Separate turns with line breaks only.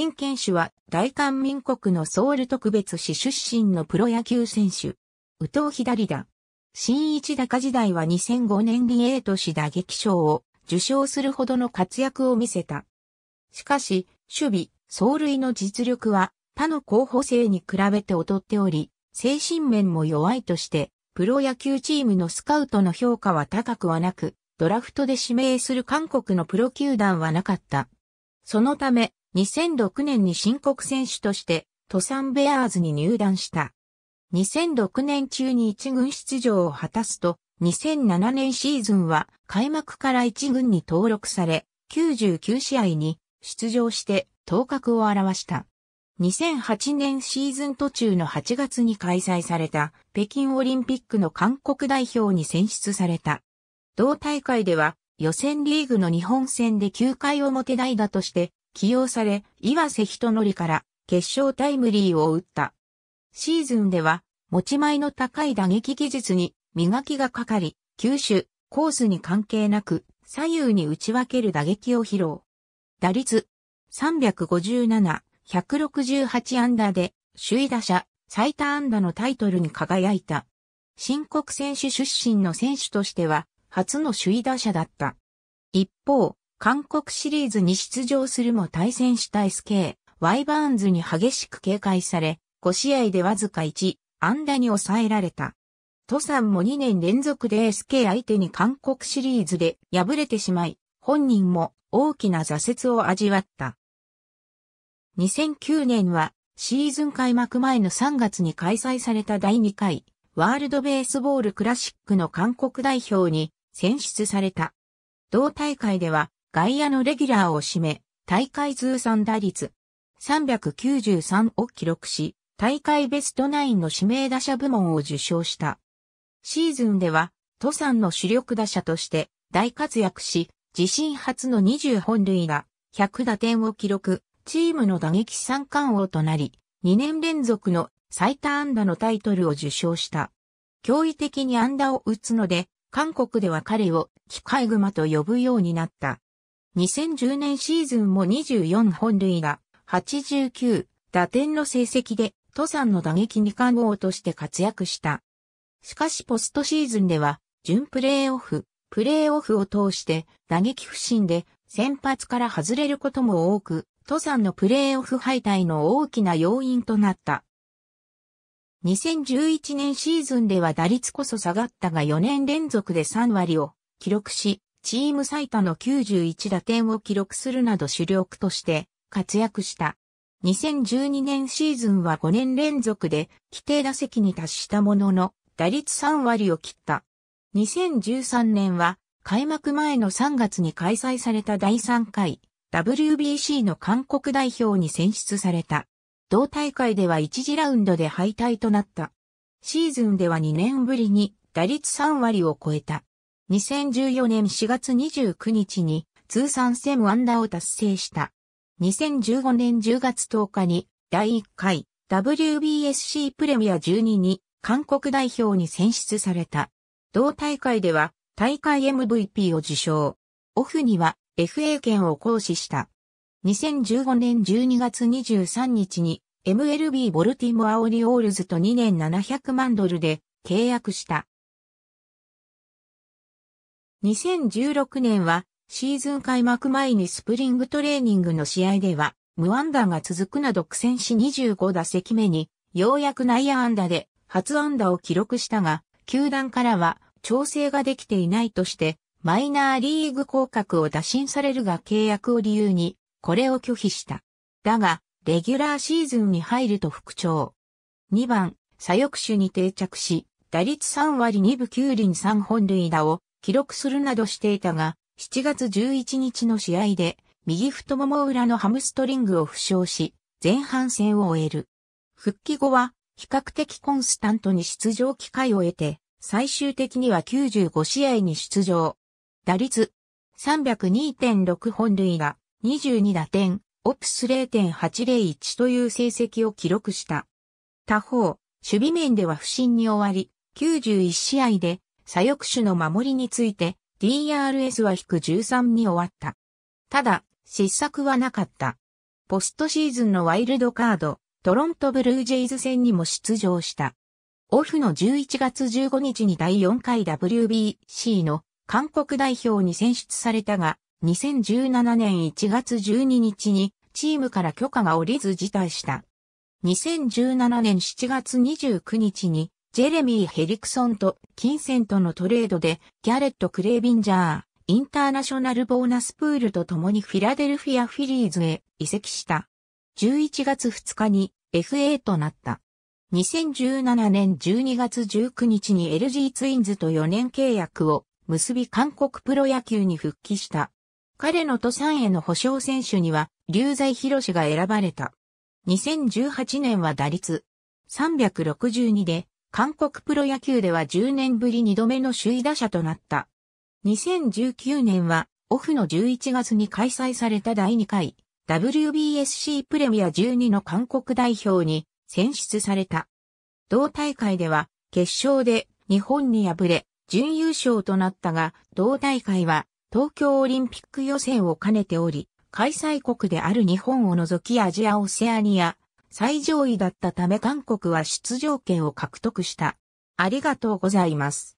金剣手は大韓民国のソウル特別市出身のプロ野球選手。宇藤左だ。新一高時代は2005年に A と市打撃賞を受賞するほどの活躍を見せた。しかし、守備、走塁の実力は他の候補生に比べて劣っており、精神面も弱いとして、プロ野球チームのスカウトの評価は高くはなく、ドラフトで指名する韓国のプロ球団はなかった。そのため、2006年に申告選手として、トサンベアーズに入団した。2006年中に一軍出場を果たすと、2007年シーズンは開幕から一軍に登録され、99試合に出場して頭角を現した。2008年シーズン途中の8月に開催された北京オリンピックの韓国代表に選出された。同大会では予選リーグの日本戦で9回表代打として起用され、岩瀬仁則から決勝タイムリーを打った。シーズンでは、持ち前の高い打撃技術に磨きがかかり、球種、コースに関係なく、左右に打ち分ける打撃を披露。打率、357、168アンダーで、首位打者、最多安打のタイトルに輝いた。新国選手出身の選手としては、初の首位打者だった。一方、韓国シリーズに出場するも対戦した s k ワイバーンズに激しく警戒され、5試合でわずか1、安打に抑えられた。トサンも2年連続で SK 相手に韓国シリーズで敗れてしまい、本人も大きな挫折を味わった。2009年はシーズン開幕前の3月に開催された第2回ワールドベースボールクラシックの韓国代表に選出された。同大会では外野のレギュラーを占め、大会通算打率393を記録し、大会ベストナインの指名打者部門を受賞した。シーズンでは、登山の主力打者として大活躍し、自身初の20本塁打、100打点を記録、チームの打撃三冠王となり、2年連続の最多安打のタイトルを受賞した。驚異的に安打を打つので、韓国では彼を機械熊と呼ぶようになった。2010年シーズンも24本塁打、89打点の成績で、トサンの打撃二冠王として活躍した。しかしポストシーズンでは、準プレーオフ、プレーオフを通して打撃不振で先発から外れることも多く、登山のプレーオフ敗退の大きな要因となった。2011年シーズンでは打率こそ下がったが4年連続で3割を記録し、チーム最多の91打点を記録するなど主力として活躍した。2012年シーズンは5年連続で規定打席に達したものの打率3割を切った。2013年は開幕前の3月に開催された第3回 WBC の韓国代表に選出された。同大会では1次ラウンドで敗退となった。シーズンでは2年ぶりに打率3割を超えた。2014年4月29日に通算1000アンダーを達成した。2015年10月10日に第1回 WBSC プレミア12に韓国代表に選出された。同大会では大会 MVP を受賞。オフには FA 権を行使した。2015年12月23日に MLB ボルティモアオリオールズと2年700万ドルで契約した。2016年はシーズン開幕前にスプリングトレーニングの試合では無安打が続くなど苦戦し25打席目にようやく内野安打で初安打を記録したが球団からは調整ができていないとしてマイナーリーグ降格を打診されるが契約を理由にこれを拒否した。だがレギュラーシーズンに入ると復調。2番左翼手に定着し打率3割2分9輪3本塁打を記録するなどしていたが、7月11日の試合で、右太もも裏のハムストリングを負傷し、前半戦を終える。復帰後は、比較的コンスタントに出場機会を得て、最終的には95試合に出場。打率302.6本塁打、22打点、オプス0.801という成績を記録した。他方、守備面では不振に終わり、91試合で左翼手の守りについて DRS は引く13に終わった。ただ、失策はなかった。ポストシーズンのワイルドカード、トロントブルージェイズ戦にも出場した。オフの11月15日に第4回 WBC の韓国代表に選出されたが、2017年1月12日にチームから許可が下りず辞退した。2017年7月29日にジェレミー・ヘリクソンとキンセントのトレードで、ギャレット・クレービンジャー、インターナショナルボーナスプールと共にフィラデルフィア・フィリーズへ移籍した。11月2日に FA となった。2017年12月19日に LG ツインズと4年契約を結び韓国プロ野球に復帰した。彼の都産への保証選手には、流在博士が選ばれた。2018年は打率362で韓国プロ野球では10年ぶり2度目の首位打者となった。2019年は、オフの11月に開催された第2回 WBSC プレミア12の韓国代表に選出された。同大会では決勝で日本に敗れ準優勝となったが、同大会は東京オリンピック予選を兼ねており、開催国である日本を除きアジア・オセアニア、最上位だったため韓国は出場権を獲得した。ありがとうございます。